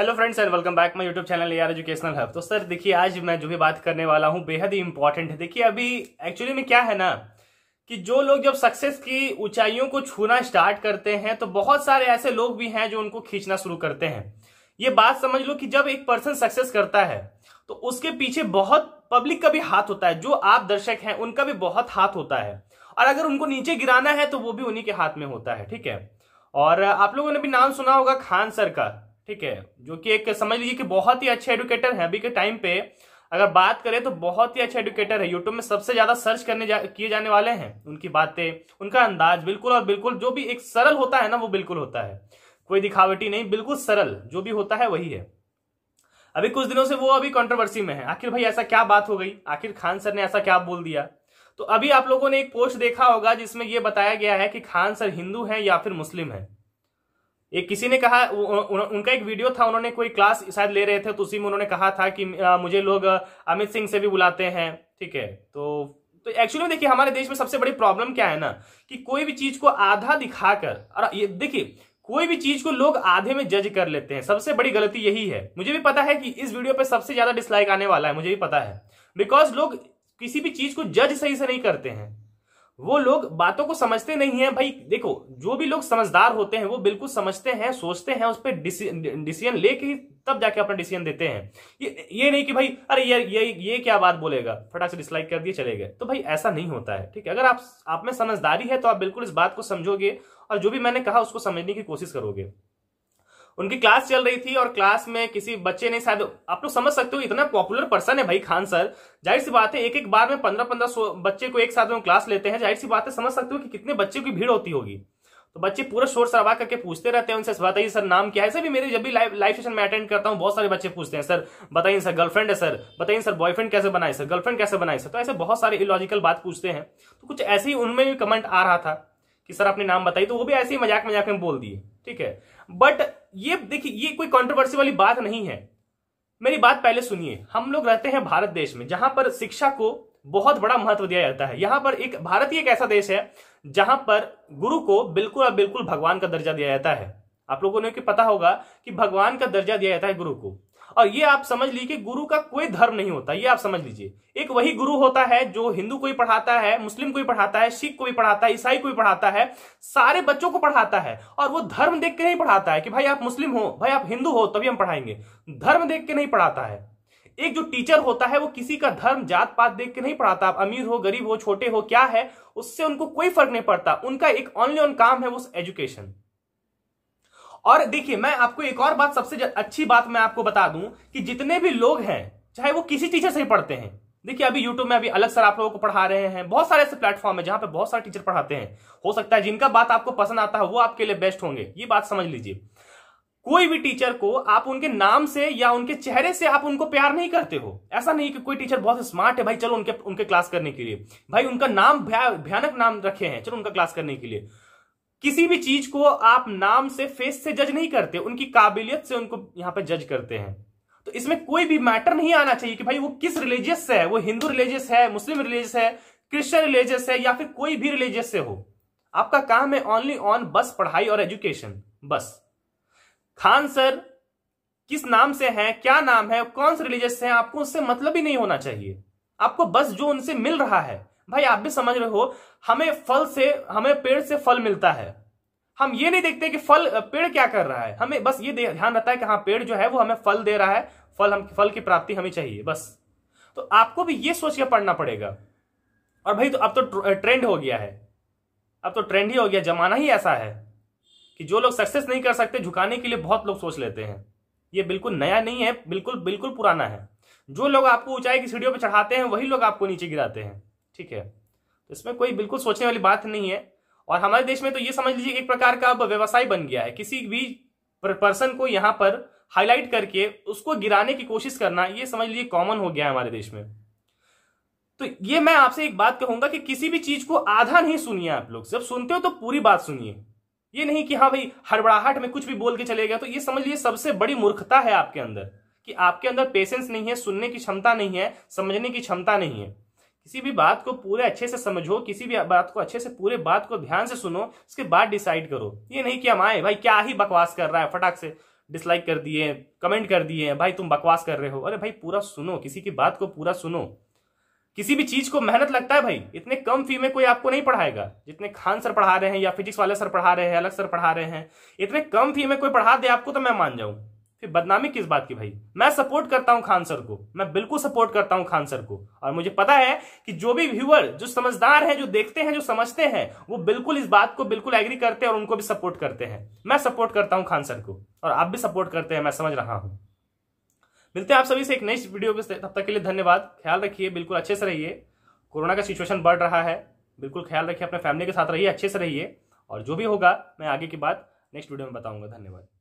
hello friends and welcome back my YouTube channel यार educational hub तो sir देखिए आज मैं जो भी बात करने वाला हूँ बेहद ही इंपॉर्टेंट है देखिए अभी एक्चुअली में क्या है ना कि जो लोग जब सक्सेस की ऊंचाइयों को छूना स्टार्ट करते हैं तो बहुत सारे ऐसे लोग भी हैं जो उनको खींचना शुरू करते हैं ये बात समझ लो कि जब एक पर्सन सक्सेस करता है तो उसके पीछे बहुत पब्लिक का भी हाथ होता है जो आप दर्शक हैं उनका भी बहुत हाथ होता है और अगर उनको नीचे गिराना है तो वो भी उन्हीं के हाथ में होता है ठीक है और आप लोगों ने भी नाम सुना होगा खान सर का ठीक है जो कि एक समझ लीजिए कि बहुत ही अच्छे एडुकेटर हैं अभी के टाइम पे अगर बात करें तो बहुत ही अच्छे एडुकेटर है यूट्यूब में सबसे ज्यादा सर्च करने जा, किए जाने वाले हैं उनकी बातें उनका अंदाज बिल्कुल और बिल्कुल जो भी एक सरल होता है ना वो बिल्कुल होता है कोई दिखावटी नहीं बिल्कुल सरल जो भी होता है वही है अभी कुछ दिनों से वो अभी कंट्रोवर्सी में है आखिर भाई ऐसा क्या बात हो गई आखिर खान सर ने ऐसा क्या बोल दिया तो अभी आप लोगों ने एक पोस्ट देखा होगा जिसमें यह बताया गया है कि खान सर हिंदू हैं या फिर मुस्लिम हैं एक किसी ने कहा उ, उ, उनका एक वीडियो था उन्होंने कोई क्लास शायद ले रहे थे तो उसी में उन्होंने कहा था कि आ, मुझे लोग अमित सिंह से भी बुलाते हैं ठीक है तो तो एक्चुअली में देखिए हमारे देश में सबसे बड़ी प्रॉब्लम क्या है ना कि कोई भी चीज को आधा दिखाकर और ये देखिए कोई भी चीज को लोग आधे में जज कर लेते हैं सबसे बड़ी गलती यही है मुझे भी पता है कि इस वीडियो पे सबसे ज्यादा डिसलाइक आने वाला है मुझे भी पता है बिकॉज लोग किसी भी चीज को जज सही से नहीं करते हैं वो लोग बातों को समझते नहीं है भाई देखो जो भी लोग समझदार होते हैं वो बिल्कुल समझते हैं सोचते हैं उस पर डिसीजन लेके ही तब जाके अपना डिसीजन देते हैं ये ये नहीं कि भाई अरे ये ये ये क्या बात बोलेगा फटाक से डिसलाइक कर दिए चले गए तो भाई ऐसा नहीं होता है ठीक है अगर आप आप में समझदारी है तो आप बिल्कुल इस बात को समझोगे और जो भी मैंने कहा उसको समझने की कोशिश करोगे उनकी क्लास चल रही थी और क्लास में किसी बच्चे ने शायद आप लोग समझ सकते हो इतना पॉपुलर पर्सन है भाई खान सर जाहिर सी बात है एक एक बार में पंद्रह पंद्रह सौ बच्चे को एक साथ में क्लास लेते हैं जाहिर सी बात है समझ सकते हो कि कितने बच्चे की भीड़ होती होगी तो बच्चे पूरा शोर शराबा करके पूछते रहते हैं उनसे बताइए सर नाम क्या है सर भी मेरे जब भी लाइव सेशन में अटेंड करता हूँ बहुत सारे बच्चे पूछते हैं सर बताइए सर गर्लफ्रेंड है सर बताइए सर बॉयफ्रेंड कैसे बनाए सर गर्लफ्रेंड कैसे बनाए सर तो ऐसे बहुत सारे इलॉजिकल बात पूछते हैं तो कुछ ऐसे ही उनमें भी कमेंट आ रहा था कि सर आपने नाम बताई तो वो भी ऐसे ही मजाक मजाक में बोल दिए ठीक है बट ये देखिए ये कोई कॉन्ट्रोवर्सी वाली बात नहीं है मेरी बात पहले सुनिए हम लोग रहते हैं भारत देश में जहां पर शिक्षा को बहुत बड़ा महत्व दिया जाता है यहां पर एक भारत ही एक ऐसा देश है जहां पर गुरु को बिल्कुल और बिल्कुल भगवान का दर्जा दिया जाता है आप लोगों ने पता होगा कि भगवान का दर्जा दिया जाता है गुरु को और ये आप समझ लीजिए गुरु का कोई धर्म नहीं होता ये आप समझ लीजिए एक वही गुरु होता है जो हिंदू को भी पढ़ाता है मुस्लिम को भी पढ़ाता है सिख को भी पढ़ाता है ईसाई को भी पढ़ाता है सारे बच्चों को पढ़ाता है और वो धर्म देख के नहीं पढ़ाता है कि भाई आप मुस्लिम हो भाई आप हिंदू हो तभी हम पढ़ाएंगे धर्म देख के नहीं पढ़ाता है एक जो टीचर होता है वो किसी का धर्म जात पात देख के नहीं पढ़ाता आप अमीर हो गरीब हो छोटे हो क्या है उससे उनको कोई फर्क नहीं पड़ता उनका एक ऑनली ऑन काम है वो एजुकेशन और देखिए मैं आपको एक और बात सबसे अच्छी बात मैं आपको बता दूं कि जितने भी लोग हैं चाहे वो किसी टीचर से ही पढ़ते हैं देखिए अभी यूट्यूब में अभी अलग सर आप लोगों को पढ़ा रहे हैं बहुत सारे ऐसे प्लेटफॉर्म है जहां पे बहुत सारे टीचर पढ़ाते हैं हो सकता है जिनका बात आपको पसंद आता है वो आपके लिए बेस्ट होंगे ये बात समझ लीजिए कोई भी टीचर को आप उनके नाम से या उनके चेहरे से आप उनको प्यार नहीं करते हो ऐसा नहीं कि कोई टीचर बहुत स्मार्ट है भाई चलो उनके उनके क्लास करने के लिए भाई उनका नाम भयानक नाम रखे हैं चलो उनका क्लास करने के लिए किसी भी चीज को आप नाम से फेस से जज नहीं करते उनकी काबिलियत से उनको यहां पर जज करते हैं तो इसमें कोई भी मैटर नहीं आना चाहिए कि भाई वो किस रिलीजियस से है वो हिंदू रिलीजियस है मुस्लिम रिलीजियस है क्रिश्चियन रिलीजियस है या फिर कोई भी रिलीजियस से हो आपका काम है ओनली ऑन बस पढ़ाई और एजुकेशन बस खान सर किस नाम से हैं क्या नाम है कौन से रिलीजियस हैं आपको उससे मतलब ही नहीं होना चाहिए आपको बस जो उनसे मिल रहा है भाई आप भी समझ रहे हो हमें फल से हमें पेड़ से फल मिलता है हम ये नहीं देखते कि फल पेड़ क्या कर रहा है हमें बस ये ध्यान रहता है कि हाँ पेड़ जो है वो हमें फल दे रहा है फल हम फल की प्राप्ति हमें चाहिए बस तो आपको भी ये सोच के पढ़ना पड़ेगा और भाई तो अब तो ट्रेंड हो गया है अब तो ट्रेंड ही हो गया जमाना ही ऐसा है कि जो लोग सक्सेस नहीं कर सकते झुकाने के लिए बहुत लोग सोच लेते हैं ये बिल्कुल नया नहीं है बिल्कुल बिल्कुल पुराना है जो लोग आपको ऊंचाई की सीढ़ियों पर चढ़ाते हैं वही लोग आपको नीचे गिराते हैं ठीक है तो इसमें कोई बिल्कुल सोचने वाली बात नहीं है और हमारे देश में तो ये समझ लीजिए एक प्रकार का अब व्यवसाय बन गया है किसी भी पर्सन को यहाँ पर हाईलाइट करके उसको गिराने की कोशिश करना ये समझ लीजिए कॉमन हो गया है हमारे देश में तो ये मैं आपसे एक बात कहूंगा कि किसी भी चीज को आधा नहीं सुनिए आप लोग जब सुनते हो तो पूरी बात सुनिए ये नहीं कि हाँ भाई हड़बड़ाहट में कुछ भी बोल के चले गया तो ये समझ लीजिए सबसे बड़ी मूर्खता है आपके अंदर कि आपके अंदर पेशेंस नहीं है सुनने की क्षमता नहीं है समझने की क्षमता नहीं है किसी भी बात को पूरे अच्छे से समझो किसी भी बात को अच्छे से पूरे बात को ध्यान से सुनो उसके बाद डिसाइड करो ये नहीं कि हम आए भाई क्या ही बकवास कर रहा है फटाक से डिसलाइक कर दिए कमेंट कर दिए भाई तुम बकवास कर रहे हो अरे भाई पूरा सुनो किसी की बात को पूरा सुनो किसी भी चीज को मेहनत लगता है भाई इतने कम फी में कोई आपको नहीं पढ़ाएगा जितने खान सर पढ़ा रहे हैं या फिजिक्स वाले सर पढ़ा रहे हैं अलग सर पढ़ा रहे हैं इतने कम फी में कोई पढ़ा दे आपको तो मैं मान जाऊं फिर बदनामी किस बात की भाई मैं सपोर्ट करता हूं खान सर को मैं बिल्कुल सपोर्ट करता हूं खान सर को और मुझे पता है कि जो भी व्यूअर जो समझदार हैं जो देखते हैं जो समझते हैं वो बिल्कुल इस बात को बिल्कुल एग्री करते हैं और उनको भी सपोर्ट करते हैं मैं सपोर्ट करता हूं खान सर को और आप भी सपोर्ट करते हैं मैं समझ रहा हूं मिलते हैं आप सभी से एक नेक्स्ट वीडियो में तब तक के लिए धन्यवाद ख्याल रखिए बिल्कुल अच्छे से रहिए कोरोना का सिचुएशन बढ़ रहा है बिल्कुल ख्याल रखिए अपने फैमिली के साथ रहिए अच्छे से रहिए और जो भी होगा मैं आगे की बात नेक्स्ट वीडियो में बताऊंगा धन्यवाद